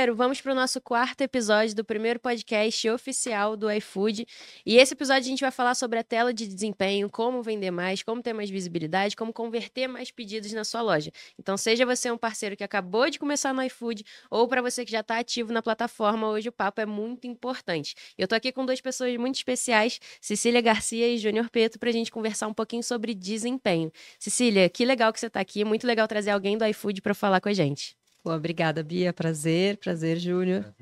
Primeiro, vamos para o nosso quarto episódio do primeiro podcast oficial do iFood. E esse episódio a gente vai falar sobre a tela de desempenho, como vender mais, como ter mais visibilidade, como converter mais pedidos na sua loja. Então, seja você um parceiro que acabou de começar no iFood ou para você que já está ativo na plataforma, hoje o papo é muito importante. Eu estou aqui com duas pessoas muito especiais, Cecília Garcia e Júnior Preto, para a gente conversar um pouquinho sobre desempenho. Cecília, que legal que você está aqui, muito legal trazer alguém do iFood para falar com a gente. Pô, obrigada, Bia. Prazer, prazer, Júnior.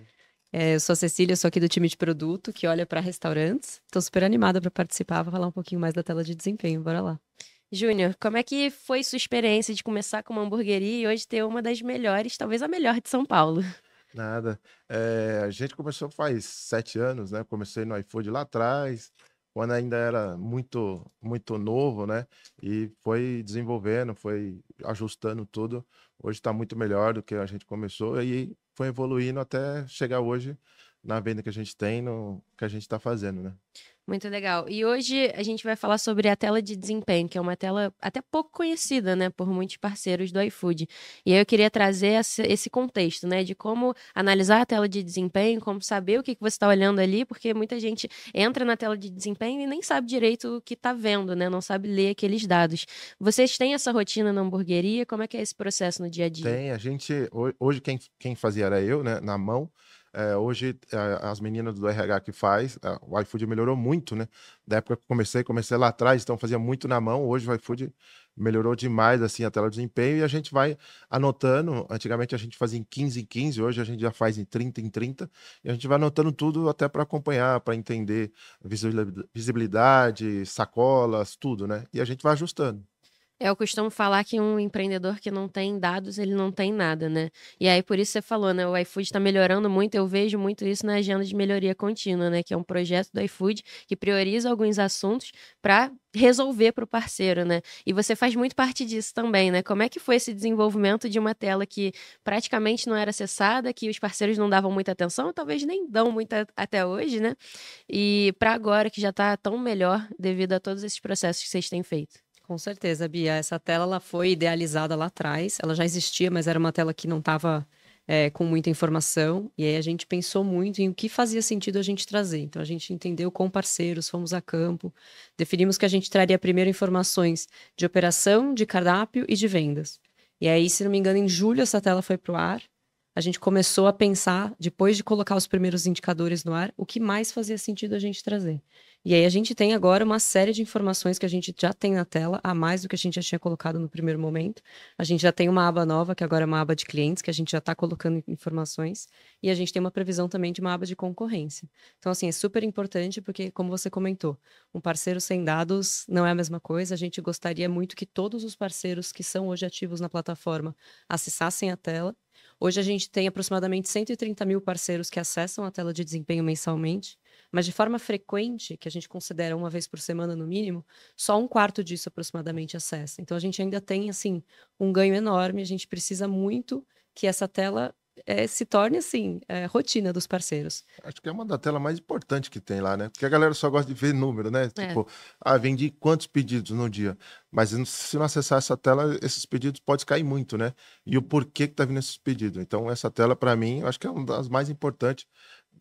É, eu sou a Cecília, sou aqui do time de produto que olha para restaurantes. Estou super animada para participar, vou falar um pouquinho mais da tela de desempenho. Bora lá. Júnior, como é que foi sua experiência de começar com uma hamburgueria e hoje ter uma das melhores, talvez a melhor de São Paulo? Nada. É, a gente começou faz sete anos, né? Comecei no iFood lá atrás quando ainda era muito muito novo, né? E foi desenvolvendo, foi ajustando tudo. Hoje está muito melhor do que a gente começou e foi evoluindo até chegar hoje na venda que a gente tem, no que a gente está fazendo, né? Muito legal. E hoje a gente vai falar sobre a tela de desempenho, que é uma tela até pouco conhecida, né, por muitos parceiros do iFood. E aí eu queria trazer esse contexto, né, de como analisar a tela de desempenho, como saber o que você está olhando ali, porque muita gente entra na tela de desempenho e nem sabe direito o que está vendo, né, não sabe ler aqueles dados. Vocês têm essa rotina na hamburgueria? Como é que é esse processo no dia a dia? Tem, a gente, hoje quem, quem fazia era eu, né, na mão. É, hoje, é, as meninas do RH que faz, é, o iFood melhorou muito, né? Da época que comecei, comecei lá atrás, então fazia muito na mão. Hoje o iFood melhorou demais, assim, a tela de desempenho. E a gente vai anotando. Antigamente a gente fazia em 15 em 15, hoje a gente já faz em 30 em 30. E a gente vai anotando tudo até para acompanhar, para entender visibilidade, sacolas, tudo, né? E a gente vai ajustando. Eu costumo falar que um empreendedor que não tem dados, ele não tem nada, né? E aí, por isso você falou, né? O iFood está melhorando muito, eu vejo muito isso na agenda de melhoria contínua, né? Que é um projeto do iFood que prioriza alguns assuntos para resolver para o parceiro, né? E você faz muito parte disso também, né? Como é que foi esse desenvolvimento de uma tela que praticamente não era acessada, que os parceiros não davam muita atenção, talvez nem dão muita até hoje, né? E para agora que já está tão melhor devido a todos esses processos que vocês têm feito. Com certeza, Bia. Essa tela ela foi idealizada lá atrás. Ela já existia, mas era uma tela que não estava é, com muita informação. E aí a gente pensou muito em o que fazia sentido a gente trazer. Então a gente entendeu com parceiros, fomos a campo, definimos que a gente traria primeiro informações de operação, de cardápio e de vendas. E aí, se não me engano, em julho essa tela foi para o ar. A gente começou a pensar, depois de colocar os primeiros indicadores no ar, o que mais fazia sentido a gente trazer. E aí a gente tem agora uma série de informações que a gente já tem na tela, a mais do que a gente já tinha colocado no primeiro momento. A gente já tem uma aba nova, que agora é uma aba de clientes, que a gente já está colocando informações. E a gente tem uma previsão também de uma aba de concorrência. Então, assim, é super importante, porque, como você comentou, um parceiro sem dados não é a mesma coisa. A gente gostaria muito que todos os parceiros que são hoje ativos na plataforma acessassem a tela. Hoje a gente tem aproximadamente 130 mil parceiros que acessam a tela de desempenho mensalmente. Mas de forma frequente, que a gente considera uma vez por semana no mínimo, só um quarto disso aproximadamente acessa. Então a gente ainda tem assim um ganho enorme. A gente precisa muito que essa tela é, se torne assim é, rotina dos parceiros. Acho que é uma da tela mais importante que tem lá, né? Porque a galera só gosta de ver número, né? É. Tipo, ah, vendi quantos pedidos no dia. Mas se não acessar essa tela, esses pedidos podem cair muito, né? E o porquê que tá vindo esses pedidos. Então, essa tela, para mim, acho que é uma das mais importantes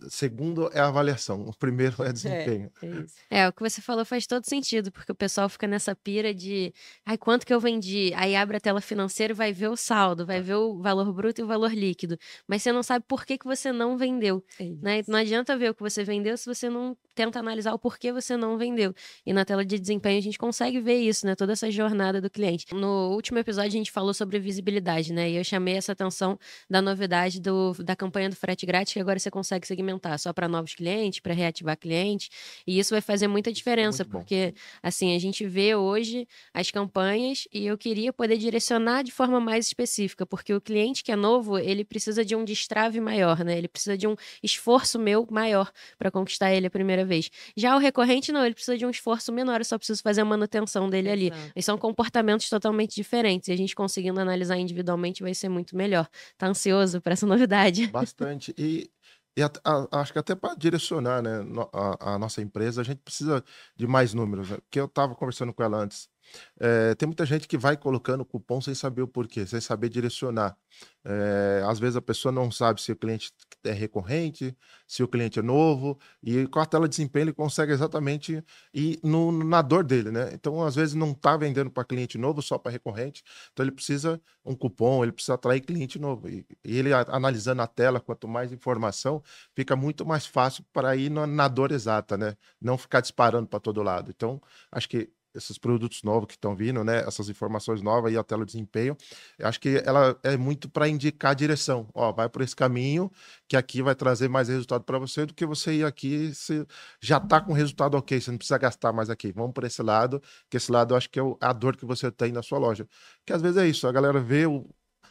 segundo é a avaliação, o primeiro é desempenho. É, é, é, o que você falou faz todo sentido, porque o pessoal fica nessa pira de, ai, quanto que eu vendi? Aí abre a tela financeira e vai ver o saldo, vai é. ver o valor bruto e o valor líquido, mas você não sabe por que, que você não vendeu, é né? Não adianta ver o que você vendeu se você não tenta analisar o porquê você não vendeu. E na tela de desempenho a gente consegue ver isso, né? Toda essa jornada do cliente. No último episódio a gente falou sobre visibilidade, né? E eu chamei essa atenção da novidade do, da campanha do frete grátis, que agora você consegue seguir só para novos clientes, para reativar clientes, e isso vai fazer muita é diferença, porque assim, a gente vê hoje as campanhas e eu queria poder direcionar de forma mais específica, porque o cliente que é novo, ele precisa de um destrave maior, né? Ele precisa de um esforço meu maior para conquistar ele a primeira vez. Já o recorrente não, ele precisa de um esforço menor, eu só preciso fazer a manutenção dele ali. E são comportamentos totalmente diferentes e a gente conseguindo analisar individualmente vai ser muito melhor. Tá ansioso para essa novidade? Bastante. E e a, a, acho que até para direcionar né, a, a, nossa empresa, a gente precisa de mais números. Né? Porque eu estava conversando com ela antes. É, tem muita gente que vai colocando cupom sem saber o porquê, sem saber direcionar. É, às vezes a pessoa não sabe se o cliente é recorrente, se o cliente é novo, e com a tela de desempenho ele consegue exatamente ir no, na dor dele, né? Então, às vezes, não está vendendo para cliente novo, só para recorrente, então ele precisa um cupom, ele precisa atrair cliente novo. E, e ele a, analisando a tela, quanto mais informação, fica muito mais fácil para ir na, na dor exata, né? Não ficar disparando para todo lado. Então, acho que esses produtos novos que estão vindo, né? Essas informações novas e a tela de desempenho. Eu acho que ela é muito para indicar a direção. Ó, vai por esse caminho que aqui vai trazer mais resultado para você do que você ir aqui se já está com resultado ok, você não precisa gastar mais aqui. Vamos para esse lado, que esse lado eu acho que é a dor que você tem na sua loja. Que às vezes é isso, a galera vê o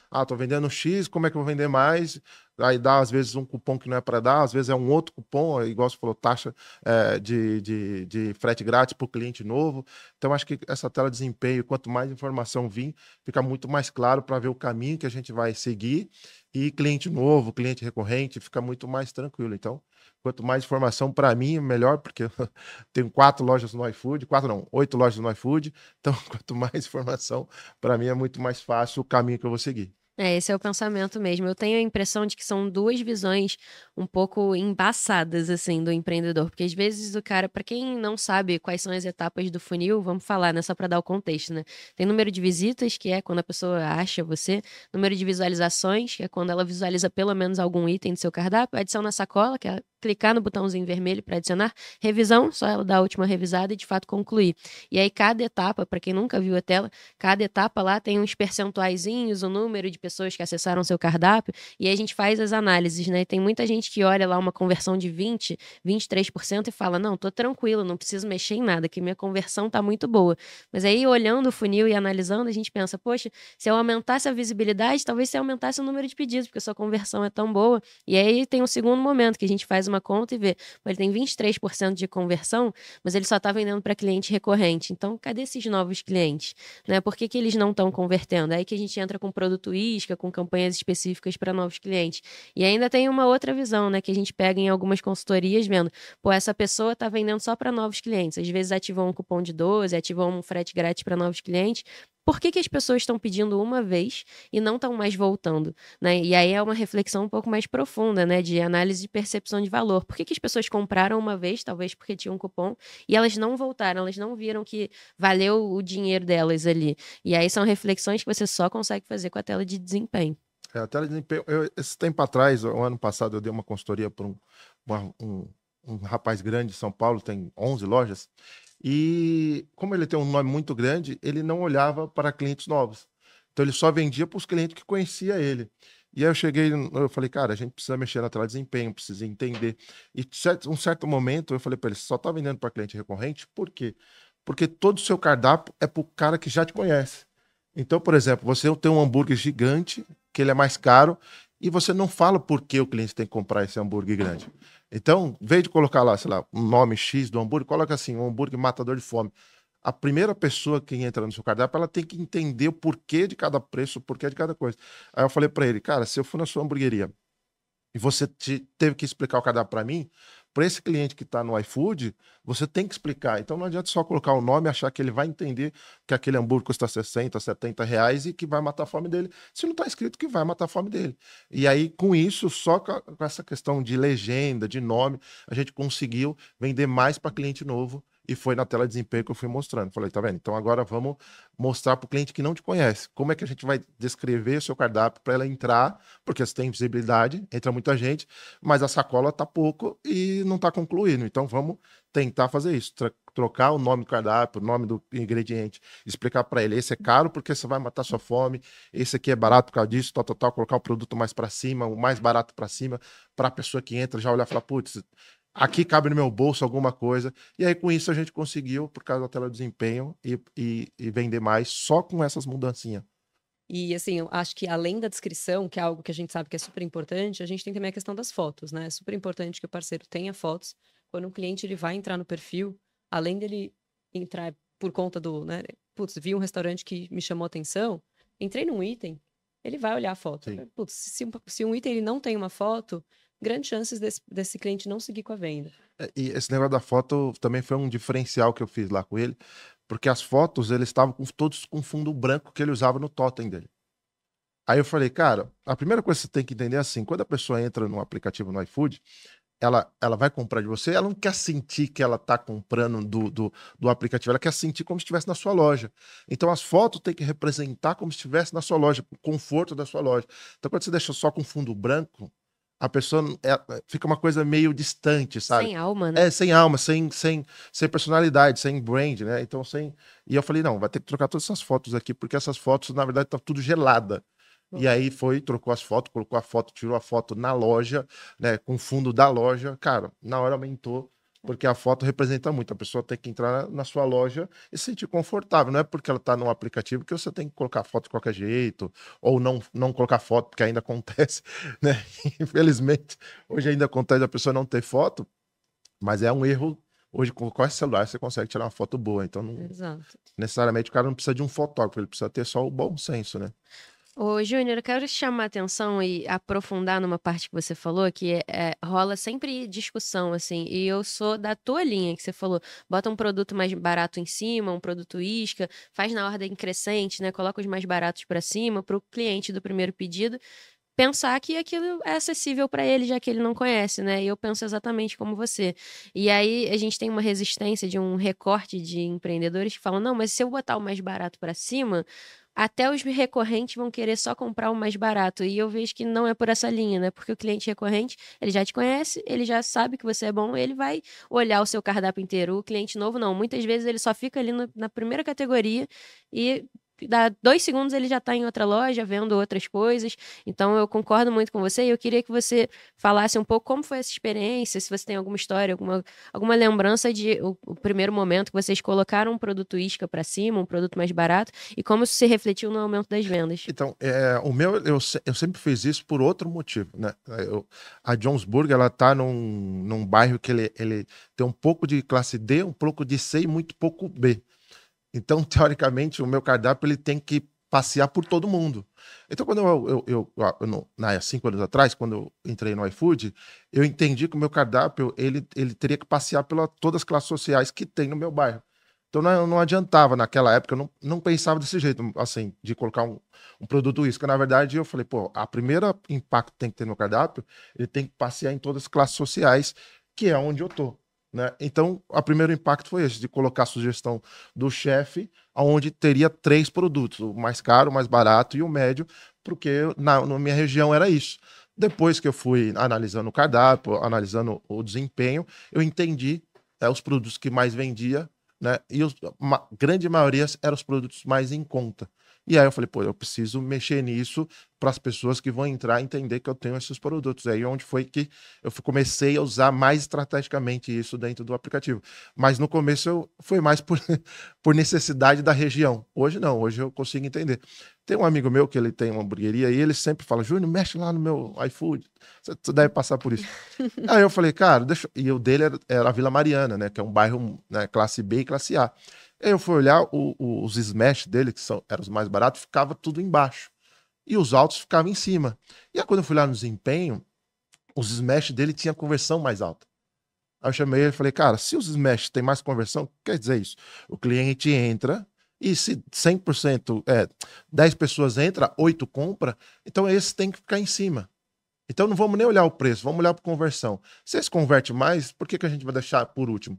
ah, tô vendendo X, como é que eu vou vender mais? aí dá às vezes um cupom que não é para dar, às vezes é um outro cupom, é igual você falou, taxa é, de, de, de, frete grátis para o cliente novo. Então, acho que essa tela de desempenho, quanto mais informação vir, fica muito mais claro para ver o caminho que a gente vai seguir. E cliente novo, cliente recorrente, fica muito mais tranquilo. Então, quanto mais informação para mim, melhor, porque eu tenho quatro lojas no iFood, quatro não, oito lojas no iFood. Então, quanto mais informação para mim, é muito mais fácil o caminho que eu vou seguir. É, esse é o pensamento mesmo. Eu tenho a impressão de que são duas visões um pouco embaçadas, assim, do empreendedor. Porque às vezes o cara, para quem não sabe quais são as etapas do funil, vamos falar, né? Só para dar o contexto, né? Tem número de visitas, que é quando a pessoa acha você, número de visualizações, que é quando ela visualiza pelo menos algum item do seu cardápio, adição na sacola, que é clicar no botãozinho vermelho para adicionar, revisão, só ela dar a última revisada e de fato concluir. E aí, cada etapa, para quem nunca viu a tela, cada etapa lá tem uns percentuaizinhos, o número de pessoas que acessaram seu cardápio, e aí a gente faz as análises, né? Tem muita gente que olha lá uma conversão de 20, 23% e fala: "Não, tô tranquilo, não preciso mexer em nada, que minha conversão tá muito boa". Mas aí olhando o funil e analisando, a gente pensa: "Poxa, se eu aumentasse a visibilidade, talvez se eu aumentasse o número de pedidos, porque a sua conversão é tão boa". E aí tem um segundo momento que a gente faz uma conta e vê, ele tem 23% de conversão, mas ele só tá vendendo para cliente recorrente. Então, cadê esses novos clientes, né? Por que, que eles não estão convertendo? É aí que a gente entra com produto I com campanhas específicas para novos clientes. E ainda tem uma outra visão, né, que a gente pega em algumas consultorias vendo, pô, essa pessoa está vendendo só para novos clientes. Às vezes ativam um cupom de 12, ativam um frete grátis para novos clientes, por que, que as pessoas estão pedindo uma vez e não estão mais voltando? Né? E aí é uma reflexão um pouco mais profunda, né? De análise de percepção de valor. Por que, que as pessoas compraram uma vez, talvez porque tinha um cupom, e elas não voltaram, elas não viram que valeu o dinheiro delas ali. E aí são reflexões que você só consegue fazer com a tela de desempenho. É, a tela de desempenho. Eu, esse tempo atrás, o um ano passado, eu dei uma consultoria para um, um, um rapaz grande de São Paulo, tem 11 lojas, e como ele tem um nome muito grande, ele não olhava para clientes novos. Então ele só vendia para os clientes que conhecia ele. E aí eu cheguei, eu falei, cara, a gente precisa mexer na tela desempenho, precisa entender. E um certo momento eu falei para ele, só tá vendendo para cliente recorrente, por quê? Porque todo o seu cardápio é para o cara que já te conhece. Então, por exemplo, você tem um hambúrguer gigante, que ele é mais caro, e você não fala por que o cliente tem que comprar esse hambúrguer grande. Então, em vez de colocar lá, sei lá, um nome X do hambúrguer, coloca assim, um hambúrguer matador de fome. A primeira pessoa que entra no seu cardápio, ela tem que entender o porquê de cada preço, o porquê de cada coisa. Aí eu falei para ele, cara, se eu for na sua hamburgueria e você te, teve que explicar o cardápio para mim, para esse cliente que está no iFood, você tem que explicar. Então não adianta só colocar o nome e achar que ele vai entender que aquele hambúrguer custa 60, 70 reais e que vai matar a fome dele. Se não está escrito que vai matar a fome dele. E aí, com isso, só com essa questão de legenda, de nome, a gente conseguiu vender mais para cliente novo e foi na tela de desempenho que eu fui mostrando. Falei, tá vendo? Então agora vamos mostrar para o cliente que não te conhece. Como é que a gente vai descrever o seu cardápio para ela entrar? Porque você tem visibilidade, entra muita gente, mas a sacola tá pouco e não está concluído. Então vamos tentar fazer isso, trocar o nome do cardápio, o nome do ingrediente, explicar para ele, esse é caro porque você vai matar sua fome, esse aqui é barato por causa disso, tal, tal, tal, colocar o produto mais para cima, o mais barato para cima, para a pessoa que entra já olhar e falar, putz, aqui cabe no meu bolso alguma coisa. E aí, com isso, a gente conseguiu, por causa da tela de desempenho, e, e, e vender mais só com essas mudancinhas. E assim, eu acho que além da descrição, que é algo que a gente sabe que é super importante, a gente tem também a questão das fotos, né? É super importante que o parceiro tenha fotos. Quando um cliente ele vai entrar no perfil, além dele entrar por conta do, né, putz, vi um restaurante que me chamou atenção, entrei num item, ele vai olhar a foto. Sim. Putz, se, um, se um item ele não tem uma foto, grandes chances desse, desse cliente não seguir com a venda. É, e esse negócio da foto também foi um diferencial que eu fiz lá com ele, porque as fotos, ele estavam com, todos com fundo branco que ele usava no totem dele. Aí eu falei, cara, a primeira coisa que você tem que entender é assim, quando a pessoa entra no aplicativo no iFood, ela, ela vai comprar de você, ela não quer sentir que ela está comprando do, do, do, aplicativo, ela quer sentir como se estivesse na sua loja. Então as fotos têm que representar como se estivesse na sua loja, o conforto da sua loja. Então quando você deixa só com fundo branco, a pessoa é, fica uma coisa meio distante, sabe? Sem alma, né? É, sem alma, sem, sem, sem personalidade, sem brand, né? Então, sem. E eu falei, não, vai ter que trocar todas essas fotos aqui, porque essas fotos, na verdade, tá tudo gelada. E aí foi, trocou as fotos, colocou a foto, tirou a foto na loja, né? Com o fundo da loja. Cara, na hora aumentou porque a foto representa muito. A pessoa tem que entrar na sua loja e se sentir confortável. Não é porque ela está num aplicativo que você tem que colocar foto de qualquer jeito, ou não, não colocar foto, porque ainda acontece, né? Infelizmente, hoje ainda acontece a pessoa não ter foto, mas é um erro. Hoje, com qualquer celular, você consegue tirar uma foto boa. Então, não, necessariamente o cara não precisa de um fotógrafo, ele precisa ter só o bom senso, né? Ô, Júnior, eu quero chamar a atenção e aprofundar numa parte que você falou, que é, é, rola sempre discussão, assim, e eu sou da tua linha que você falou, bota um produto mais barato em cima, um produto isca, faz na ordem crescente, né, coloca os mais baratos para cima, para o cliente do primeiro pedido, pensar que aquilo é acessível para ele, já que ele não conhece, né? E eu penso exatamente como você. E aí a gente tem uma resistência de um recorte de empreendedores que falam: não, mas se eu botar o mais barato para cima, até os recorrentes vão querer só comprar o mais barato. E eu vejo que não é por essa linha, né? Porque o cliente recorrente, ele já te conhece, ele já sabe que você é bom, ele vai olhar o seu cardápio inteiro. O cliente novo, não. Muitas vezes ele só fica ali no, na primeira categoria e dá dois segundos ele já está em outra loja vendo outras coisas. Então eu concordo muito com você e eu queria que você falasse um pouco como foi essa experiência, se você tem alguma história, alguma, alguma lembrança de o, o primeiro momento que vocês colocaram um produto isca para cima, um produto mais barato e como isso se refletiu no aumento das vendas. Então, é, o meu eu, eu sempre fiz isso por outro motivo, né? Eu, a Jonesburg ela tá num, num bairro que ele, ele tem um pouco de classe D, um pouco de C e muito pouco B. Então, teoricamente, o meu cardápio ele tem que passear por todo mundo. Então, quando eu, eu, eu, eu na, cinco anos atrás, quando eu entrei no iFood, eu entendi que o meu cardápio ele, ele teria que passear pela todas as classes sociais que tem no meu bairro. Então não, não adiantava naquela época, eu não, não pensava desse jeito, assim, de colocar um, um produto porque Na verdade, eu falei, pô, a primeira impacto que tem que ter no cardápio, ele tem que passear em todas as classes sociais, que é onde eu tô. Né? Então, o primeiro impacto foi esse, de colocar a sugestão do chefe, onde teria três produtos, o mais caro, o mais barato e o médio, porque na, na minha região era isso. Depois que eu fui analisando o cardápio, analisando o desempenho, eu entendi é, os produtos que mais vendia, né? E os, a grande maioria eram os produtos mais em conta. E aí eu falei, pô, eu preciso mexer nisso para as pessoas que vão entrar entender que eu tenho esses produtos. Aí é onde foi que eu comecei a usar mais estrategicamente isso dentro do aplicativo. Mas no começo eu foi mais por, por necessidade da região. Hoje não, hoje eu consigo entender. Tem um amigo meu que ele tem uma hamburgueria e ele sempre fala: Júnior, mexe lá no meu iFood, você deve passar por isso. aí eu falei, cara, deixa. E o dele era, era a Vila Mariana, né? Que é um bairro né, classe B e classe A. Eu fui olhar o, o, os smash dele, que são, eram os mais baratos, ficava tudo embaixo. E os altos ficavam em cima. E aí, quando eu fui lá no desempenho, os smash dele tinha conversão mais alta. Aí eu chamei ele e falei, cara, se os smash tem mais conversão, quer dizer isso. O cliente entra e se 100%, é, 10 pessoas entram 8 compra, então esse tem que ficar em cima. Então não vamos nem olhar o preço, vamos olhar para conversão. Se esse converte mais, por que, que a gente vai deixar por último?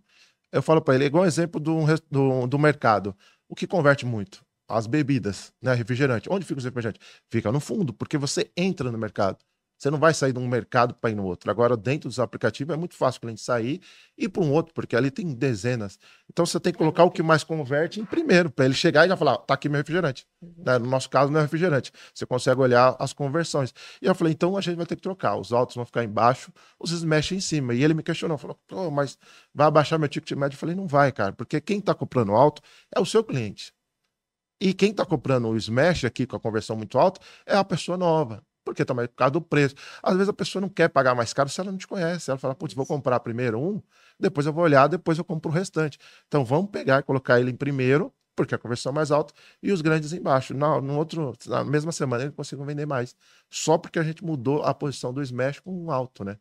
Eu falo para ele, é igual um exemplo do, do, do mercado. O que converte muito? As bebidas, né? Refrigerante. Onde fica o refrigerante? Fica no fundo, porque você entra no mercado. Você não vai sair de um mercado para ir no outro. Agora, dentro dos aplicativos, é muito fácil o cliente sair e ir para um outro, porque ali tem dezenas. Então, você tem que colocar o que mais converte em primeiro, para ele chegar e já falar: está aqui meu refrigerante. Uhum. Né, no nosso caso, não é refrigerante. Você consegue olhar as conversões. E eu falei: então a gente vai ter que trocar. Os altos vão ficar embaixo, os smash em cima. E ele me questionou: falou, mas vai abaixar meu ticket médio? Eu falei: não vai, cara, porque quem está comprando alto é o seu cliente. E quem está comprando o smash aqui com a conversão muito alta é a pessoa nova. Porque também é por causa do preço. Às vezes a pessoa não quer pagar mais caro se ela não te conhece. Ela fala, putz, vou comprar primeiro um, depois eu vou olhar, depois eu compro o restante. Então vamos pegar e colocar ele em primeiro, porque a conversão é mais alta, e os grandes embaixo. Na, no outro, na mesma semana ele conseguem vender mais. Só porque a gente mudou a posição do smash com um alto, né?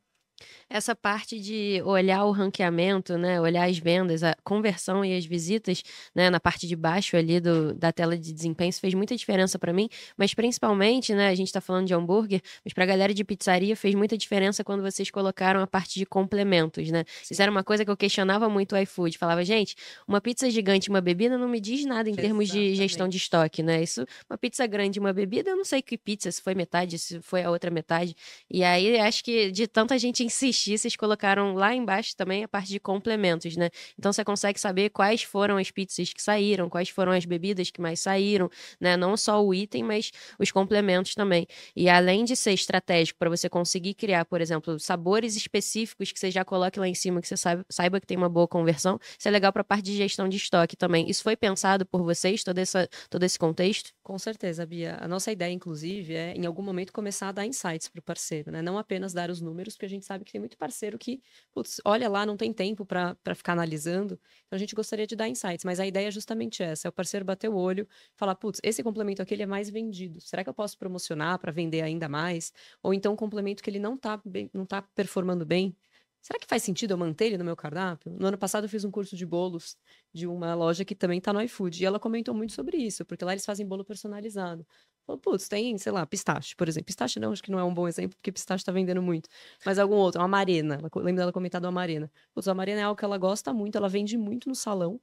Essa parte de olhar o ranqueamento, né, olhar as vendas, a conversão e as visitas, né, na parte de baixo ali do, da tela de desempenho, fez muita diferença para mim, mas principalmente, né, a gente está falando de hambúrguer, mas para a galera de pizzaria fez muita diferença quando vocês colocaram a parte de complementos, né? era uma coisa que eu questionava muito o iFood, falava, gente, uma pizza gigante, uma bebida não me diz nada em Exatamente. termos de gestão de estoque, né? Isso, uma pizza grande, uma bebida, eu não sei que pizza, se foi metade, se foi a outra metade. E aí acho que de tanta gente insistir, vocês colocaram lá embaixo também a parte de complementos, né? Então você consegue saber quais foram as pizzas que saíram, quais foram as bebidas que mais saíram, né? Não só o item, mas os complementos também. E além de ser estratégico para você conseguir criar, por exemplo, sabores específicos que você já coloque lá em cima, que você saiba, que tem uma boa conversão, isso é legal para a parte de gestão de estoque também. Isso foi pensado por vocês, todo, essa, todo esse contexto? Com certeza, Bia. A nossa ideia, inclusive, é em algum momento começar a dar insights para o parceiro, né? Não apenas dar os números, porque a gente sabe sabe que tem muito parceiro que, putz, olha lá, não tem tempo para ficar analisando. Então a gente gostaria de dar insights, mas a ideia é justamente essa: é o parceiro bater o olho, falar, putz, esse complemento aqui ele é mais vendido. Será que eu posso promocionar para vender ainda mais? Ou então um complemento que ele não está não tá performando bem, será que faz sentido eu manter ele no meu cardápio? No ano passado eu fiz um curso de bolos de uma loja que também está no iFood e ela comentou muito sobre isso, porque lá eles fazem bolo personalizado. Falou, putz, tem, sei lá, pistache, por exemplo. Pistache não, acho que não é um bom exemplo, porque pistache tá vendendo muito. Mas algum outro, uma marina Lembro dela comentar do amarena. Putz, a marina é algo que ela gosta muito, ela vende muito no salão.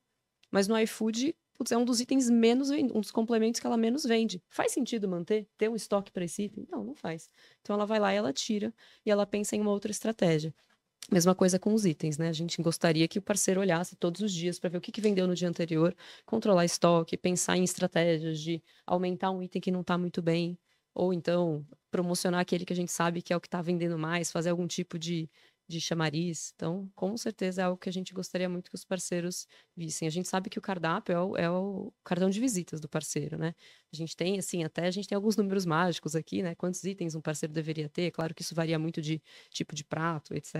Mas no iFood, putz, é um dos itens menos um dos complementos que ela menos vende. Faz sentido manter, ter um estoque para esse item? Não, não faz. Então ela vai lá e ela tira e ela pensa em uma outra estratégia. Mesma coisa com os itens, né? A gente gostaria que o parceiro olhasse todos os dias para ver o que, que vendeu no dia anterior, controlar estoque, pensar em estratégias de aumentar um item que não está muito bem, ou então promocionar aquele que a gente sabe que é o que está vendendo mais, fazer algum tipo de, de chamariz. Então, com certeza é algo que a gente gostaria muito que os parceiros vissem. A gente sabe que o cardápio é o, é o cartão de visitas do parceiro, né? A gente tem, assim, até a gente tem alguns números mágicos aqui, né? Quantos itens um parceiro deveria ter? Claro que isso varia muito de tipo de prato, etc.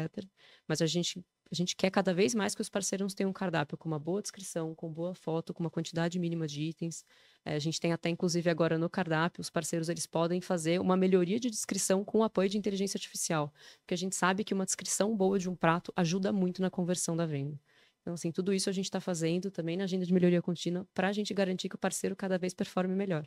Mas a gente a gente quer cada vez mais que os parceiros tenham um cardápio com uma boa descrição, com boa foto, com uma quantidade mínima de itens. É, a gente tem até, inclusive, agora no cardápio, os parceiros eles podem fazer uma melhoria de descrição com o apoio de inteligência artificial, porque a gente sabe que uma descrição boa de um prato ajuda muito na conversão da venda. Então, assim, tudo isso a gente está fazendo também na agenda de melhoria contínua para a gente garantir que o parceiro cada vez performe melhor.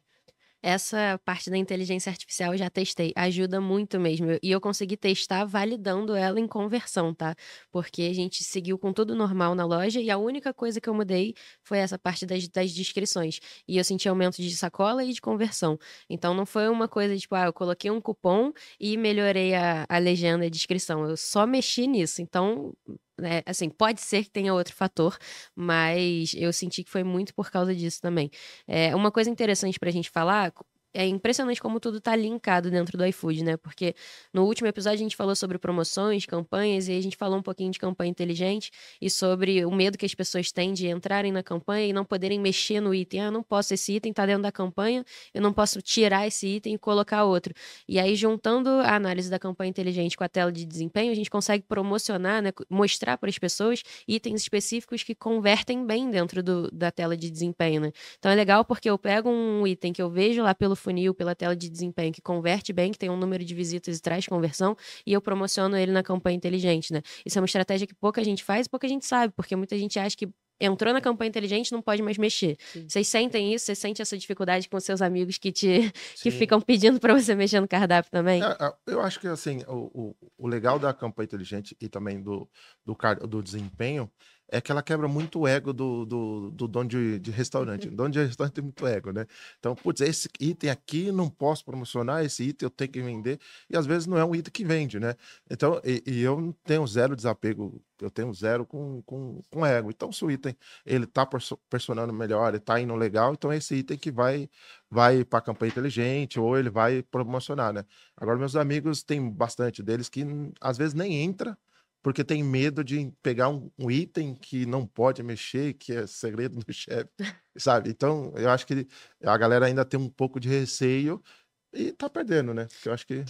Essa parte da inteligência artificial eu já testei, ajuda muito mesmo. E eu consegui testar validando ela em conversão, tá? Porque a gente seguiu com tudo normal na loja e a única coisa que eu mudei foi essa parte das, das descrições. E eu senti aumento de sacola e de conversão. Então não foi uma coisa tipo, ah, eu coloquei um cupom e melhorei a, a legenda e a descrição. Eu só mexi nisso. Então né, assim, pode ser que tenha outro fator, mas eu senti que foi muito por causa disso também. É, uma coisa interessante para a gente falar, é impressionante como tudo tá linkado dentro do iFood, né? Porque no último episódio a gente falou sobre promoções, campanhas, e a gente falou um pouquinho de campanha inteligente e sobre o medo que as pessoas têm de entrarem na campanha e não poderem mexer no item. Ah, não posso, esse item tá dentro da campanha, eu não posso tirar esse item e colocar outro. E aí, juntando a análise da campanha inteligente com a tela de desempenho, a gente consegue promocionar, né? Mostrar para as pessoas itens específicos que convertem bem dentro do, da tela de desempenho, né? Então é legal porque eu pego um item que eu vejo lá pelo funil, pela tela de desempenho, que converte bem, que tem um número de visitas e traz conversão, e eu promociono ele na campanha inteligente, né? Isso é uma estratégia que pouca gente faz e pouca gente sabe, porque muita gente acha que entrou na campanha inteligente, não pode mais mexer. Sim. Vocês sentem isso? você sente essa dificuldade com seus amigos que te que ficam pedindo para você mexer no cardápio também? É, é, eu acho que assim, o, o, o, legal da campanha inteligente e também do, do, do desempenho é que ela quebra muito o ego do, do, do dono de, de restaurante. O dono de restaurante tem muito ego, né? Então, putz, esse item aqui não posso promocionar, esse item eu tenho que vender. E às vezes não é um item que vende, né? Então, e, e eu tenho zero desapego, eu tenho zero com, com, com ego. Então, se o item ele tá personando melhor, ele tá indo legal, então é esse item que vai vai para a campanha inteligente ou ele vai promocionar, né? Agora, meus amigos, tem bastante deles que às vezes nem entra porque tem medo de pegar um, um, item que não pode mexer, que é segredo do chefe, sabe? Então, eu acho que a galera ainda tem um pouco de receio e tá perdendo, né? Porque eu acho que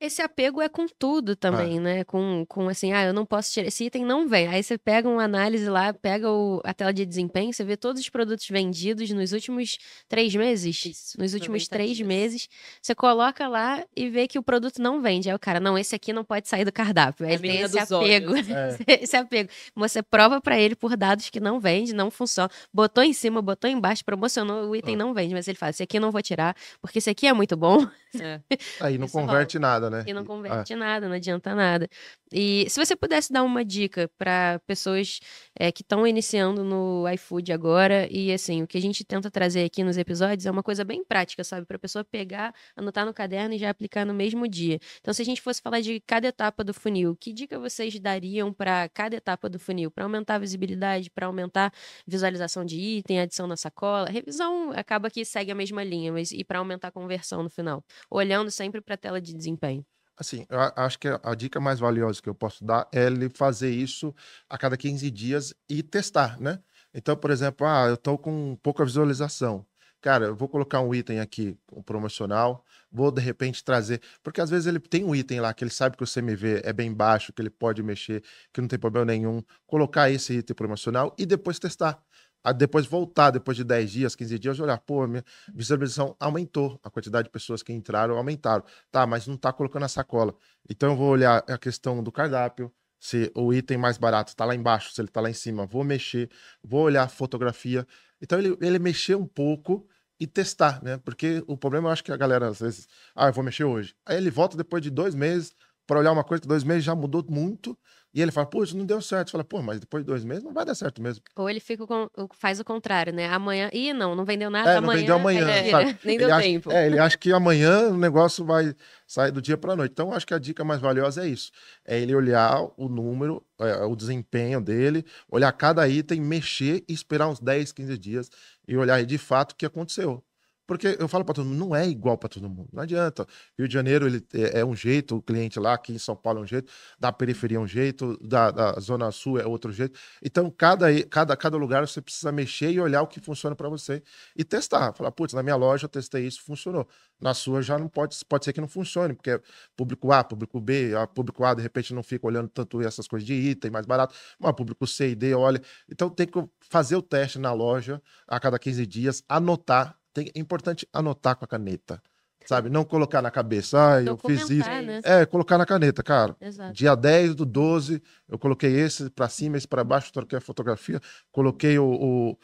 esse apego é com tudo também, ah. né? Com, com assim, ah, eu não posso tirar esse item, não vem. Aí você pega uma análise lá, pega o, a tela de desempenho, você vê todos os produtos vendidos nos últimos três meses. Isso, nos últimos três dias. meses. Você coloca lá e vê que o produto não vende. Aí o cara, não, esse aqui não pode sair do cardápio. Aí é tem esse apego. É. esse apego. Você prova para ele por dados que não vende, não funciona. Botou em cima, botou embaixo, promocionou, o item ah. não vende. Mas ele fala, esse aqui eu não vou tirar, porque esse aqui é muito bom. É. Aí não converte rola. nada né? E não ah, converte ah. nada, não adianta nada. E se você pudesse dar uma dica para pessoas é, que estão iniciando no iFood agora, e assim, o que a gente tenta trazer aqui nos episódios é uma coisa bem prática, sabe? Para a pessoa pegar, anotar no caderno e já aplicar no mesmo dia. Então, se a gente fosse falar de cada etapa do funil, que dica vocês dariam para cada etapa do funil? Para aumentar a visibilidade, para aumentar visualização de item, adição na sacola? Revisão acaba que segue a mesma linha, mas e para aumentar a conversão no final? Olhando sempre para a tela de desempenho. Assim, eu acho que a dica mais valiosa que eu posso dar é ele fazer isso a cada 15 dias e testar, né? Então, por exemplo, ah, eu estou com pouca visualização. Cara, eu vou colocar um item aqui, um promocional, vou de repente trazer. Porque às vezes ele tem um item lá que ele sabe que o CMV é bem baixo, que ele pode mexer, que não tem problema nenhum. Colocar esse item promocional e depois testar a depois voltar, depois de 10 dias, 15 dias, olhar, pô, minha visualização aumentou, a quantidade de pessoas que entraram aumentaram. Tá, mas não tá colocando a sacola. Então eu vou olhar a questão do cardápio, se o item mais barato está lá embaixo, se ele está lá em cima, vou mexer, vou olhar a fotografia. Então ele, ele mexer um pouco e testar, né? Porque o problema eu acho que a galera às vezes, ah, eu vou mexer hoje. Aí ele volta depois de dois meses para olhar uma coisa que dois meses já mudou muito e ele fala, pô isso não deu certo. Você fala, pô, mas depois de dois meses não vai dar certo mesmo. Ou ele fica com, faz o contrário, né? Amanhã. Ih, não, não vendeu nada. É, não amanhã, vendeu amanhã. É, Nem deu tempo. é, ele acha que amanhã o negócio vai sair do dia para noite. Então, acho que a dica mais valiosa é isso: é ele olhar o número, é, o desempenho dele, olhar cada item, mexer e esperar uns 10, 15 dias e olhar de fato o que aconteceu. Porque eu falo para todo mundo, não é igual para todo mundo. Não adianta. Rio de Janeiro ele é, é, um jeito, o cliente lá, aqui em São Paulo é um jeito, da periferia é um jeito, da, da Zona Sul é outro jeito. Então, cada, cada, cada lugar você precisa mexer e olhar o que funciona para você e testar. Falar, putz, na minha loja eu testei isso, funcionou. Na sua já não pode, pode ser que não funcione, porque é público A, público B, a público A de repente não fica olhando tanto essas coisas de item mais barato, mas público C e D olha. Então, tem que fazer o teste na loja a cada 15 dias, anotar tem, é importante anotar com a caneta. Sabe? Não colocar na cabeça, ah, eu fiz isso. Né? É, colocar na caneta, cara. Exato. Dia 10 do 12, eu coloquei esse para cima, esse para baixo, troquei a fotografia, coloquei o, o,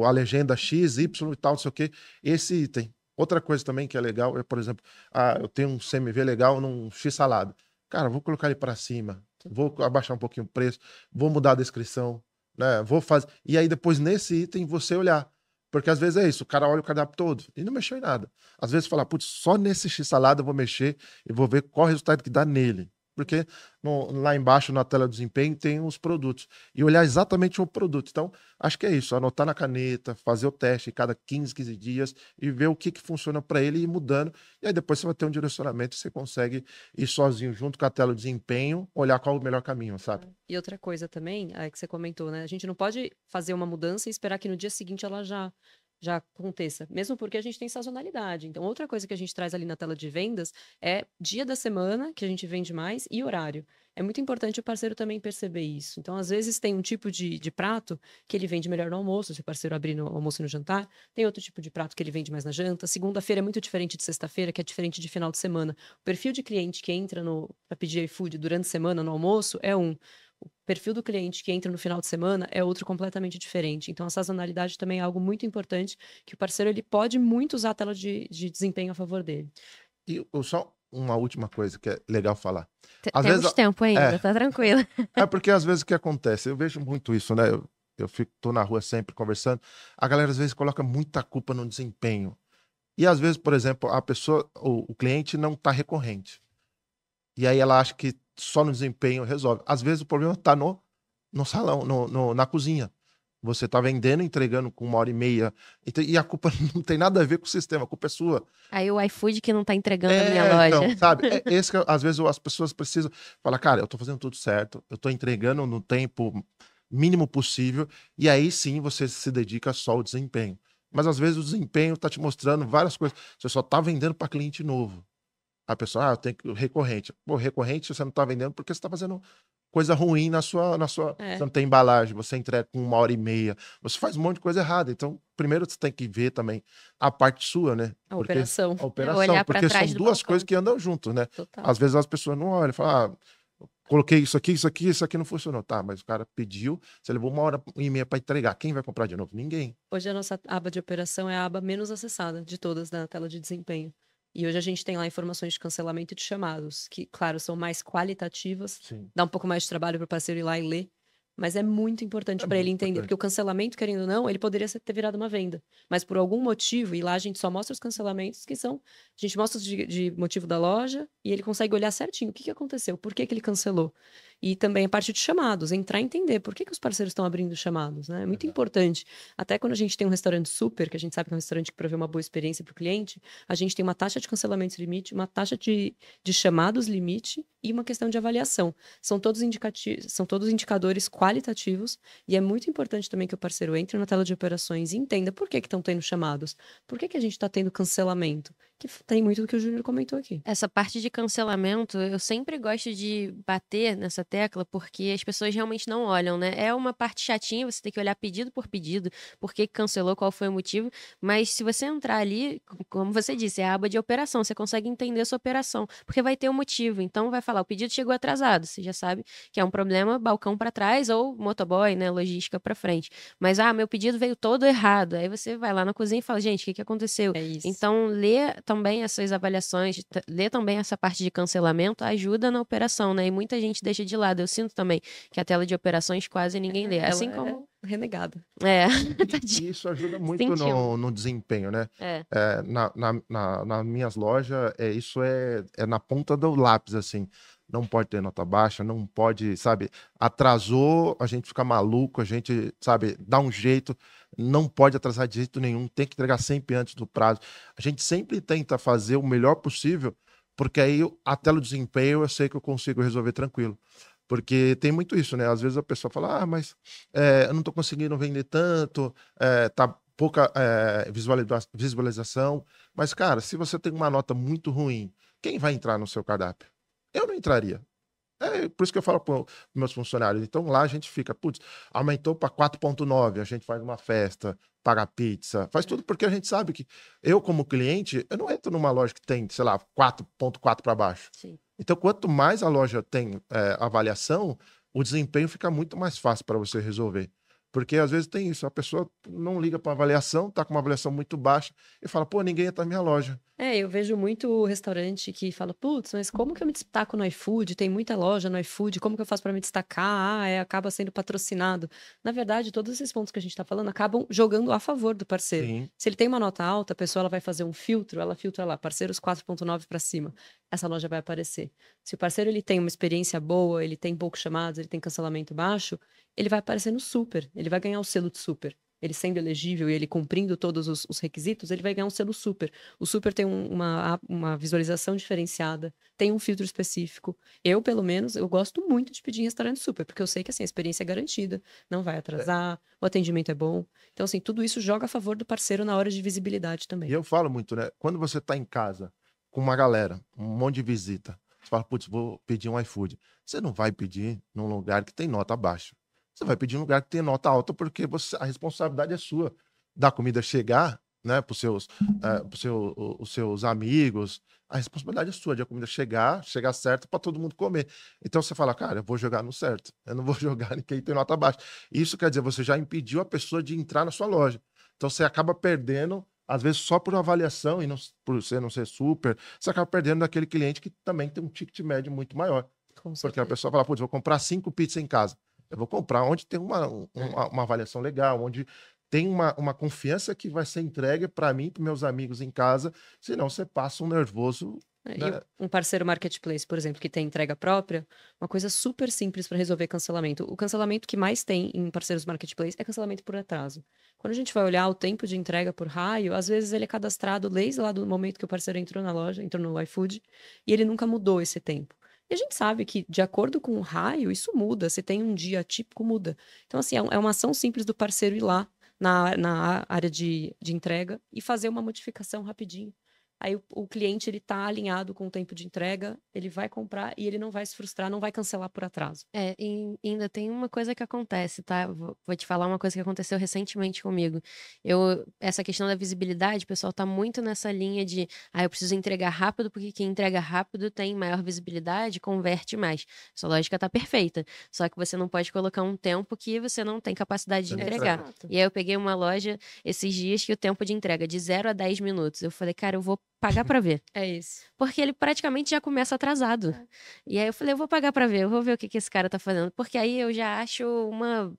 o, a legenda X, Y e tal, não sei o quê. Esse item. Outra coisa também que é legal é, por exemplo, ah, eu tenho um CMV legal num X salado. Cara, vou colocar ele para cima, vou abaixar um pouquinho o preço, vou mudar a descrição, né? Vou fazer. E aí depois nesse item você olhar porque às vezes é isso, o cara olha o cardápio todo e não mexeu em nada. Às vezes fala, putz, só nesse x-salada eu vou mexer e vou ver qual resultado que dá nele porque no, lá embaixo na tela desempenho tem os produtos. E olhar exatamente o produto. Então, acho que é isso. Anotar na caneta, fazer o teste cada 15, 15 dias e ver o que, que funciona para ele e ir mudando. E aí depois você vai ter um direcionamento você consegue ir sozinho, junto com a tela desempenho, olhar qual é o melhor caminho, sabe? E outra coisa também, é que você comentou, né? A gente não pode fazer uma mudança e esperar que no dia seguinte ela já já aconteça, mesmo porque a gente tem sazonalidade. Então, outra coisa que a gente traz ali na tela de vendas é dia da semana que a gente vende mais e horário. É muito importante o parceiro também perceber isso. Então, às vezes, tem um tipo de, de prato que ele vende melhor no almoço, se o parceiro abrir no almoço e no jantar, tem outro tipo de prato que ele vende mais na janta. Segunda-feira é muito diferente de sexta-feira, que é diferente de final de semana. O perfil de cliente que entra para pedir iFood durante a semana no almoço é um o perfil do cliente que entra no final de semana é outro completamente diferente. Então, a sazonalidade também é algo muito importante que o parceiro ele pode muito usar a tela de, de desempenho a favor dele. E eu só uma última coisa que é legal falar. T às temos vezes, tempo ainda, é, tá tranquilo. É porque às vezes o que acontece, eu vejo muito isso, né? Eu, eu fico, tô na rua sempre conversando. A galera às vezes coloca muita culpa no desempenho. E às vezes, por exemplo, a pessoa, o, o cliente não tá recorrente. E aí ela acha que só no desempenho resolve. Às vezes o problema está no, no salão, no, no na cozinha. Você está vendendo, entregando com uma hora e meia. E a culpa não tem nada a ver com o sistema, a culpa é sua. Aí o iFood que não está entregando é, na minha então, loja. Então, sabe? É, esse que é, às vezes as pessoas precisam falar, cara, eu estou fazendo tudo certo, eu estou entregando no tempo mínimo possível, e aí sim você se dedica só ao desempenho. Mas às vezes o desempenho está te mostrando várias coisas. Você só está vendendo para cliente novo a pessoa, ah, eu tenho que recorrente. Pô, recorrente você não está vendendo porque você está fazendo coisa ruim na sua. Na sua é. Você não tem embalagem, você entrega com uma hora e meia, você faz um monte de coisa errada. Então, primeiro você tem que ver também a parte sua, né? A porque, operação. A é, operação, é porque são duas balcão. coisas que andam juntos, né? Total. Às vezes as pessoas não olham e falam, ah, coloquei isso aqui, isso aqui, isso aqui não funcionou. Tá, mas o cara pediu, você levou uma hora e meia para entregar. Quem vai comprar de novo? Ninguém. Hoje a nossa aba de operação é a aba menos acessada de todas na tela de desempenho. E hoje a gente tem lá informações de cancelamento de chamados, que, claro, são mais qualitativas, Sim. dá um pouco mais de trabalho para o parceiro ir lá e ler, mas é muito importante é para ele entender, importante. porque o cancelamento, querendo ou não, ele poderia ter virado uma venda, mas por algum motivo, e lá a gente só mostra os cancelamentos que são, a gente mostra os de, de motivo da loja e ele consegue olhar certinho o que, que aconteceu, por que, que ele cancelou. E também a parte de chamados, entrar e entender por que, que os parceiros estão abrindo chamados, né? É muito importante. Até quando a gente tem um restaurante super, que a gente sabe que é um restaurante que prevê uma boa experiência para o cliente, a gente tem uma taxa de cancelamentos limite, uma taxa de, de chamados limite e uma questão de avaliação. São todos, indicativos, são todos indicadores qualitativos e é muito importante também que o parceiro entre na tela de operações e entenda por que estão tendo chamados, por que, que a gente está tendo cancelamento que tem muito do que o Júnior comentou aqui. Essa parte de cancelamento, eu sempre gosto de bater nessa tecla, porque as pessoas realmente não olham, né? É uma parte chatinha, você tem que olhar pedido por pedido, por que cancelou, qual foi o motivo, mas se você entrar ali, como você disse, é a aba de operação, você consegue entender a sua operação, porque vai ter um motivo, então vai falar, o pedido chegou atrasado, você já sabe que é um problema, balcão para trás ou motoboy, né, logística para frente. Mas, ah, meu pedido veio todo errado, aí você vai lá na cozinha e fala, gente, o que, que aconteceu? É então, ler também essas avaliações, ler também essa parte de cancelamento ajuda na operação, né? E muita gente deixa de lado. Eu sinto também que a tela de operações quase é, ninguém lê. Assim como. É É. Isso ajuda muito no, no, desempenho, né? É. é na, na, na, minhas lojas, é, isso é, é na ponta do lápis, assim não pode ter nota baixa, não pode, sabe, atrasou, a gente fica maluco, a gente, sabe, dá um jeito não pode atrasar de jeito nenhum, tem que entregar sempre antes do prazo. A gente sempre tenta fazer o melhor possível, porque aí até o desempenho eu sei que eu consigo resolver tranquilo. Porque tem muito isso, né? Às vezes a pessoa fala, ah, mas é, eu não estou conseguindo vender tanto, é, tá pouca é, visualização. Mas, cara, se você tem uma nota muito ruim, quem vai entrar no seu cardápio? Eu não entraria. É por isso que eu falo para meus funcionários. Então lá a gente fica, putz, aumentou para 4,9, a gente faz uma festa, paga pizza, faz tudo porque a gente sabe que eu, como cliente, eu não entro numa loja que tem, sei lá, 4,4 para baixo. Sim. Então, quanto mais a loja tem é, avaliação, o desempenho fica muito mais fácil para você resolver. Porque às vezes tem isso, a pessoa não liga para avaliação, está com uma avaliação muito baixa e fala, pô, ninguém entra na minha loja. É, eu vejo muito restaurante que fala, putz, mas como que eu me destaco no iFood? Tem muita loja no iFood, como que eu faço para me destacar? Ah, é, acaba sendo patrocinado. Na verdade, todos esses pontos que a gente está falando acabam jogando a favor do parceiro. Sim. Se ele tem uma nota alta, a pessoa ela vai fazer um filtro, ela filtra lá, parceiros 4.9 para cima essa loja vai aparecer. Se o parceiro ele tem uma experiência boa, ele tem poucos chamados, ele tem cancelamento baixo, ele vai aparecer no super, ele vai ganhar o selo de super. Ele sendo elegível e ele cumprindo todos os, os requisitos, ele vai ganhar um selo super. O super tem um, uma, uma visualização diferenciada, tem um filtro específico. Eu, pelo menos, eu gosto muito de pedir em restaurante super, porque eu sei que assim, a experiência é garantida, não vai atrasar, é. o atendimento é bom. Então, assim, tudo isso joga a favor do parceiro na hora de visibilidade também. E eu falo muito, né? Quando você está em casa com uma galera, um monte de visita, você fala, putz, vou pedir um iFood. Você não vai pedir num lugar que tem nota abaixo. Você vai pedir um lugar que tem nota alta, porque você, a responsabilidade é sua da comida chegar né, para seus, é, pros seu, os seus amigos. A responsabilidade é sua de a comida chegar, chegar certo para todo mundo comer. Então você fala, cara, eu vou jogar no certo, eu não vou jogar em quem tem nota baixa. Isso quer dizer, você já impediu a pessoa de entrar na sua loja. Então você acaba perdendo, às vezes só por avaliação e não, por você não ser super, você acaba perdendo daquele cliente que também tem um ticket médio muito maior. Porque a pessoa fala, putz, vou comprar cinco pizzas em casa. Eu vou comprar onde tem uma, é. uma, uma avaliação legal, onde tem uma, uma confiança que vai ser entregue para mim, para meus amigos em casa, senão você passa um nervoso. É, né? um parceiro marketplace, por exemplo, que tem entrega própria, uma coisa super simples para resolver cancelamento. O cancelamento que mais tem em parceiros marketplace é cancelamento por atraso. Quando a gente vai olhar o tempo de entrega por raio, às vezes ele é cadastrado desde lá do momento que o parceiro entrou na loja, entrou no iFood, e ele nunca mudou esse tempo. E a gente sabe que, de acordo com o raio, isso muda. Se tem um dia típico, muda. Então, assim, é, é uma ação simples do parceiro ir lá na, na área de, de entrega e fazer uma modificação rapidinho. Aí o, o cliente ele tá alinhado com o tempo de entrega, ele vai comprar e ele não vai se frustrar, não vai cancelar por atraso. É, e ainda tem uma coisa que acontece, tá? Vou, vou te falar uma coisa que aconteceu recentemente comigo. Eu essa questão da visibilidade, o pessoal tá muito nessa linha de, ah, eu preciso entregar rápido porque quem entrega rápido tem maior visibilidade, converte mais. Essa lógica tá perfeita, só que você não pode colocar um tempo que você não tem capacidade de entregar. Exato. E aí eu peguei uma loja esses dias que o tempo de entrega de 0 a 10 minutos. Eu falei, cara, eu vou pagar para ver. É isso. Porque ele praticamente já começa atrasado. É. E aí eu falei, eu vou pagar para ver, eu vou ver o que, que esse cara tá fazendo. Porque aí eu já acho uma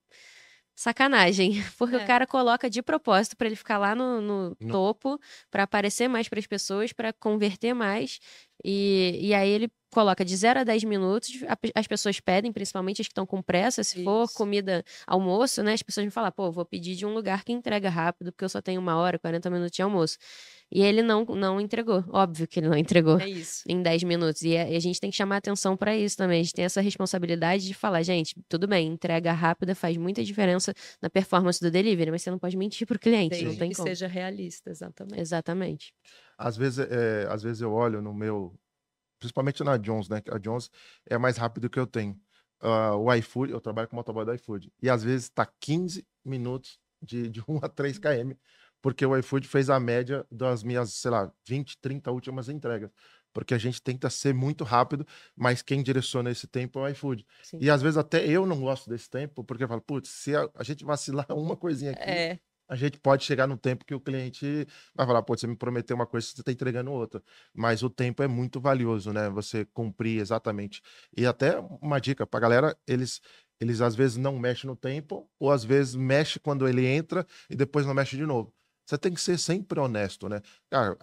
sacanagem, porque é. o cara coloca de propósito para ele ficar lá no, no topo, para aparecer mais para as pessoas, para converter mais. E, e aí ele coloca de 0 a 10 minutos, as pessoas pedem, principalmente as que estão com pressa, se Isso. for comida, almoço, né? As pessoas me falam, pô, vou pedir de um lugar que entrega rápido, porque eu só tenho uma hora, 40 minutos de almoço. E ele não, não entregou. Óbvio que ele não entregou. É isso. Em 10 minutos. E a, é, e a gente tem que chamar atenção para isso também. A gente tem essa responsabilidade de falar, gente, tudo bem, entrega rápida faz muita diferença na performance do delivery, mas você não pode mentir para o cliente. Desde não tem que como. seja realista, exatamente. Exatamente. Às vezes, é, às vezes eu olho no meu principalmente na Jones, né? A Jones é mais rápido que eu tenho. Uh, o iFood, eu trabalho com motoboy do iFood. E às vezes tá 15 minutos de, de 1 a 3 km, porque o iFood fez a média das minhas, sei lá, 20, 30 últimas entregas. Porque a gente tenta ser muito rápido, mas quem direciona esse tempo é o iFood. Sim. E às vezes até eu não gosto desse tempo, porque eu falo, putz, se a, a gente vacilar uma coisinha aqui, é a gente pode chegar no tempo que o cliente vai falar, pô, você me prometeu uma coisa, você está entregando outra. Mas o tempo é muito valioso, né? Você cumprir exatamente. E até uma dica para galera, eles eles às vezes não mexem no tempo, ou às vezes mexe quando ele entra e depois não mexe de novo. Você tem que ser sempre honesto, né? Cara,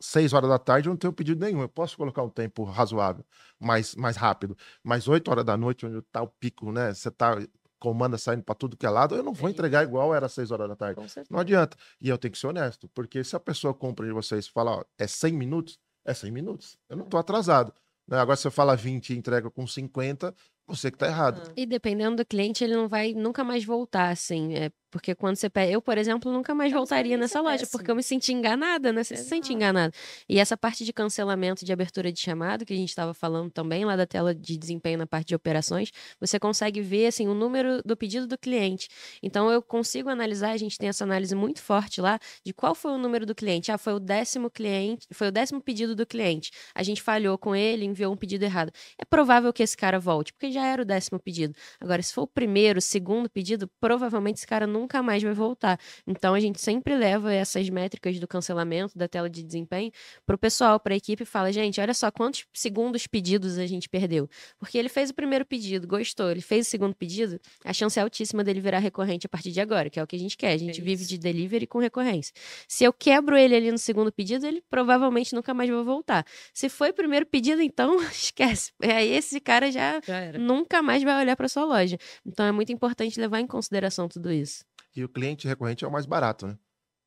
seis horas da tarde eu não tenho pedido nenhum. Eu posso colocar um tempo razoável, mais, mais rápido. Mas oito horas da noite, onde tá o pico, né? Você tá comanda saindo para tudo que é lado, eu não vou entregar igual era às 6 horas da tarde. Não adianta. E eu tenho que ser honesto, porque se a pessoa compra de vocês e fala, ó, é 100 minutos, é 100 minutos. Eu não tô atrasado. Né? Agora, se eu falar 20 e entrega com 50, você que tá errado. E dependendo do cliente, ele não vai nunca mais voltar, assim. É, porque quando você pede. Eu, por exemplo, nunca mais eu voltaria nessa é loja, péssimo. porque eu me senti enganada, né? Você Exato. se sente enganada. E essa parte de cancelamento de abertura de chamado, que a gente estava falando também lá da tela de desempenho na parte de operações, você consegue ver assim, o número do pedido do cliente. Então eu consigo analisar, a gente tem essa análise muito forte lá de qual foi o número do cliente. Ah, foi o décimo cliente, foi o décimo pedido do cliente. A gente falhou com ele, enviou um pedido errado. É provável que esse cara volte, porque já era o décimo pedido. Agora, se for o primeiro, segundo pedido, provavelmente esse cara não nunca mais vai voltar. Então a gente sempre leva essas métricas do cancelamento da tela de desempenho para o pessoal, para a equipe e fala: gente, olha só quantos segundos pedidos a gente perdeu. Porque ele fez o primeiro pedido, gostou, ele fez o segundo pedido, a chance é altíssima dele virar recorrente a partir de agora, que é o que a gente quer. A gente é vive de delivery com recorrência. Se eu quebro ele ali no segundo pedido, ele provavelmente nunca mais vai voltar. Se foi o primeiro pedido, então esquece. É, aí esse cara já, já nunca mais vai olhar para sua loja. Então é muito importante levar em consideração tudo isso. E o cliente recorrente é o mais barato, né?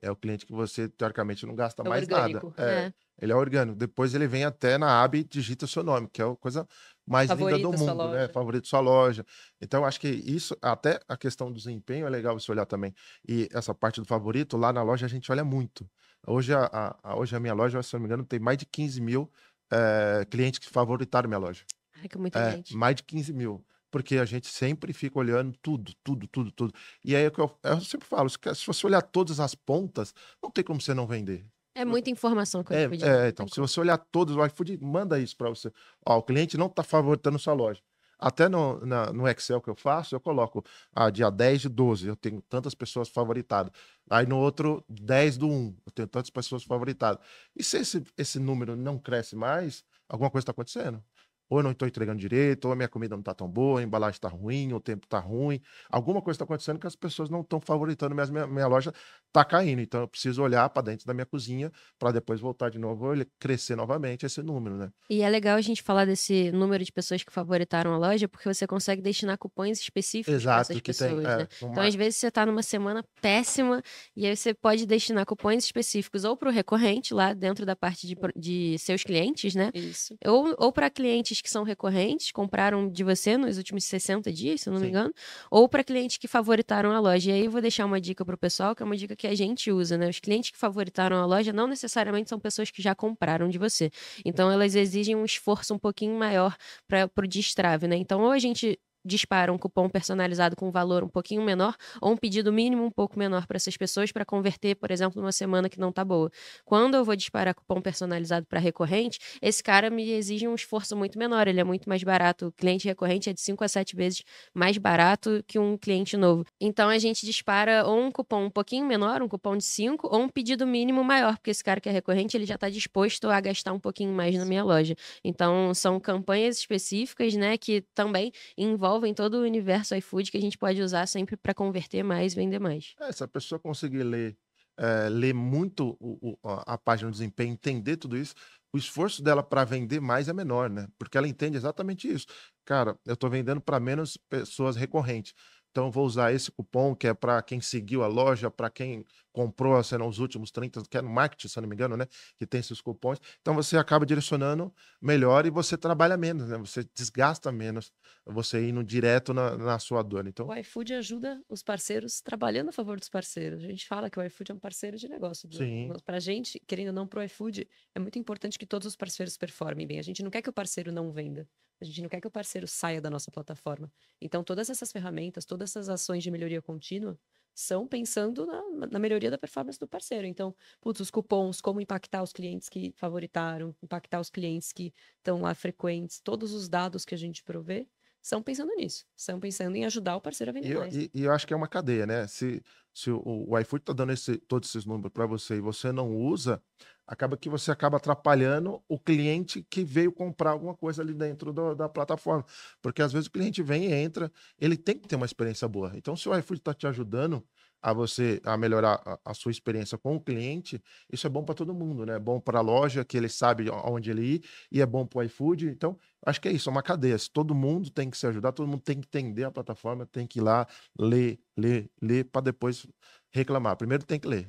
É o cliente que você, teoricamente, não gasta é mais orgânico, nada. É, é. Ele é orgânico. Depois ele vem até na AB e digita o seu nome, que é a coisa mais Favorito linda do mundo, né? Favorito sua loja. Então, acho que isso, até a questão do desempenho é legal você olhar também. E essa parte do favorito, lá na loja a gente olha muito. Hoje a, a, a hoje a minha loja, se não me engano, tem mais de 15 mil é, clientes que favoritaram minha loja. Ai, que muita é, gente. Mais de 15 mil porque a gente sempre fica olhando tudo, tudo, tudo, tudo. E aí é que eu, é, eu sempre falo, se você olhar todas as pontas, não tem como você não vender. É muita informação que o é, iFood. É, então, se você olhar todos, o iFood manda isso para você. Ó, o cliente não está favoritando sua loja. Até no, na, no, Excel que eu faço, eu coloco ah, dia 10 de 12, eu tenho tantas pessoas favoritadas. Aí no outro, 10 do 1, eu tenho tantas pessoas favoritadas. E se esse, esse número não cresce mais, alguma coisa está acontecendo ou eu não estou entregando direito, ou a minha comida não está tão boa, a embalagem está ruim, o tempo está ruim. Alguma coisa está acontecendo que as pessoas não estão favoritando, mas minha, minha loja está caindo. Então eu preciso olhar para dentro da minha cozinha para depois voltar de novo e crescer novamente esse número, né? E é legal a gente falar desse número de pessoas que favoritaram a loja, porque você consegue destinar cupons específicos Exato, para essas pessoas, tem, né? é, né? uma... Então às vezes você está numa semana péssima e aí você pode destinar cupons específicos ou para o recorrente lá dentro da parte de, de seus clientes, né? Isso. Ou, ou para clientes que são recorrentes, compraram de você nos últimos 60 dias, se eu não Sim. me engano, ou para clientes que favoritaram a loja. E aí eu vou deixar uma dica para o pessoal, que é uma dica que a gente usa, né? Os clientes que favoritaram a loja não necessariamente são pessoas que já compraram de você. Então elas exigem um esforço um pouquinho maior para o destrave, né? Então ou a gente dispara um cupom personalizado com um valor um pouquinho menor ou um pedido mínimo um pouco menor para essas pessoas para converter, por exemplo, numa semana que não está boa. Quando eu vou disparar cupom personalizado para recorrente, esse cara me exige um esforço muito menor, ele é muito mais barato. O cliente recorrente é de 5 a 7 vezes mais barato que um cliente novo. Então a gente dispara ou um cupom um pouquinho menor, um cupom de 5 ou um pedido mínimo maior, porque esse cara que é recorrente, ele já está disposto a gastar um pouquinho mais na minha loja. Então são campanhas específicas, né, que também envolvem desenvolvem todo o universo iFood que a gente pode usar sempre para converter mais, vender mais. É, se a pessoa conseguir ler, é, ler muito o, o, a página de desempenho, entender tudo isso, o esforço dela para vender mais é menor, né? Porque ela entende exatamente isso. Cara, eu estou vendendo para menos pessoas recorrentes. Então, vou usar esse cupom que é para quem seguiu a loja, para quem comprou, sei lá, os últimos 30, que é no marketing, se não me engano, né? Que tem esses cupons. Então você acaba direcionando melhor e você trabalha menos, né? Você desgasta menos você indo direto na, na sua dona. Então... O iFood ajuda os parceiros trabalhando a favor dos parceiros. A gente fala que o iFood é um parceiro de negócio. Sim. Pra gente, querendo ou não, pro iFood, é muito importante que todos os parceiros performem bem. A gente não quer que o parceiro não venda. A gente não quer que o parceiro saia da nossa plataforma. Então, todas essas ferramentas, todas essas ações de melhoria contínua, são pensando na, na, melhoria da performance do parceiro. Então, putz, os cupons, como impactar os clientes que favoritaram, impactar os clientes que estão lá frequentes, todos os dados que a gente provê, são pensando nisso, são pensando em ajudar o parceiro a vender e, mais. E, e eu acho que é uma cadeia, né? Se, se o, o iFood está dando esse, todos esses números para você e você não usa, acaba que você acaba atrapalhando o cliente que veio comprar alguma coisa ali dentro do, da plataforma. Porque às vezes o cliente vem e entra, ele tem que ter uma experiência boa. Então, se o iFood está te ajudando, a você a melhorar a, a sua experiência com o cliente, isso é bom para todo mundo, né? É bom para a loja, que ele sabe aonde ele ir, e é bom para o iFood. Então, acho que é isso, é uma cadeia. Todo mundo tem que se ajudar, todo mundo tem que entender a plataforma, tem que ir lá, ler, ler, ler, para depois reclamar. Primeiro tem que ler.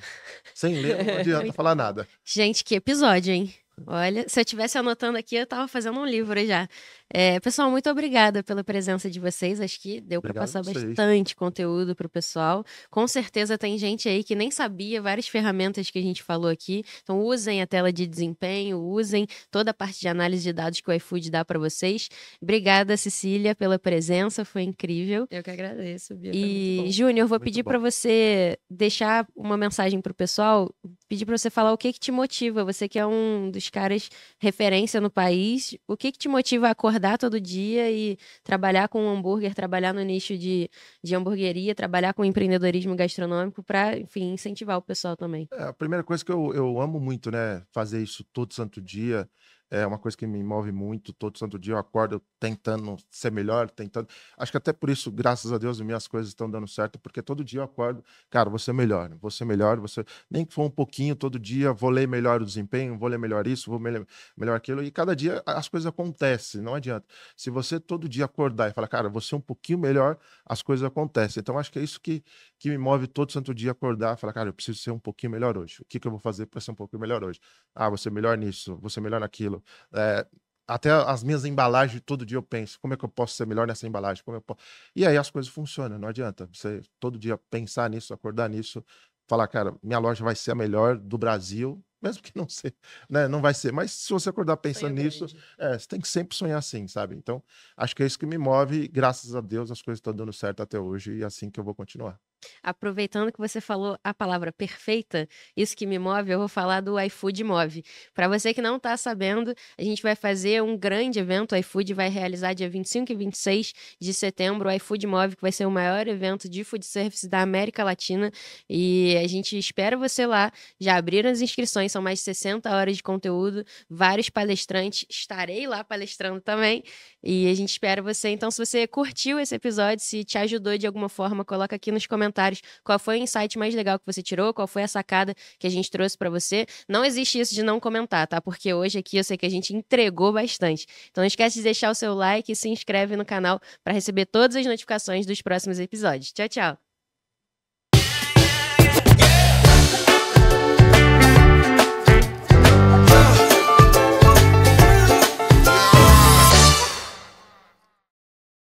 Sem ler, não adianta falar nada. Gente, que episódio, hein? Olha, se eu estivesse anotando aqui, eu estava fazendo um livro já. É, pessoal, muito obrigada pela presença de vocês. Acho que deu para passar bastante conteúdo para o pessoal. Com certeza tem gente aí que nem sabia várias ferramentas que a gente falou aqui. Então, usem a tela de desempenho, usem toda a parte de análise de dados que o iFood dá para vocês. Obrigada, Cecília, pela presença. Foi incrível. Eu que agradeço, Bia. E, Júnior, vou muito pedir para você deixar uma mensagem para o pessoal. Pedir para você falar o que, que te motiva. Você que é um dos caras referência no país, o que, que te motiva a acordar? acordar todo dia e trabalhar com hambúrguer, trabalhar no nicho de, de hamburgueria, trabalhar com empreendedorismo gastronômico para, enfim, incentivar o pessoal também. É, a primeira coisa que eu, eu amo muito, né? Fazer isso todo santo dia é uma coisa que me move muito. Todo santo dia eu acordo tentando ser melhor, tentando. Acho que até por isso, graças a Deus, minhas coisas estão dando certo, porque todo dia eu acordo, cara, você é melhor, você é melhor, você nem que for um pouquinho todo dia, vou ler melhor o desempenho, vou ler melhor isso, vou ler melhor aquilo, e cada dia as coisas acontecem, não adianta. Se você todo dia acordar e falar, cara, você é um pouquinho melhor, as coisas acontecem. Então acho que é isso que, que me move todo santo dia acordar, falar, cara, eu preciso ser um pouquinho melhor hoje. O que, que eu vou fazer para ser um pouquinho melhor hoje? Ah, você é melhor nisso, você é melhor naquilo é, até as minhas embalagens, todo dia eu penso, como é que eu posso ser melhor nessa embalagem? Como eu posso... E aí as coisas funcionam, não adianta você todo dia pensar nisso, acordar nisso, falar, cara, minha loja vai ser a melhor do Brasil, mesmo que não seja, né? Não vai ser, mas se você acordar pensando nisso, é, você tem que sempre sonhar assim, sabe? Então, acho que é isso que me move, graças a Deus as coisas estão dando certo até hoje e é assim que eu vou continuar. Aproveitando que você falou a palavra perfeita, isso que me move, eu vou falar do iFood Move. Para você que não está sabendo, a gente vai fazer um grande evento. O iFood vai realizar dia 25 e 26 de setembro o iFood Move, que vai ser o maior evento de food service da América Latina. E a gente espera você lá. Já abriram as inscrições, são mais de 60 horas de conteúdo, vários palestrantes. Estarei lá palestrando também. E a gente espera você. Então, se você curtiu esse episódio, se te ajudou de alguma forma, coloca aqui nos comentários comentários qual foi o insight mais legal que você tirou, qual foi a sacada que a gente trouxe para você. Não existe isso de não comentar, tá? Porque hoje aqui eu sei que a gente entregou bastante. Então não esquece de deixar o seu like e se inscreve no canal para receber todas as notificações dos próximos episódios. Tchau, tchau.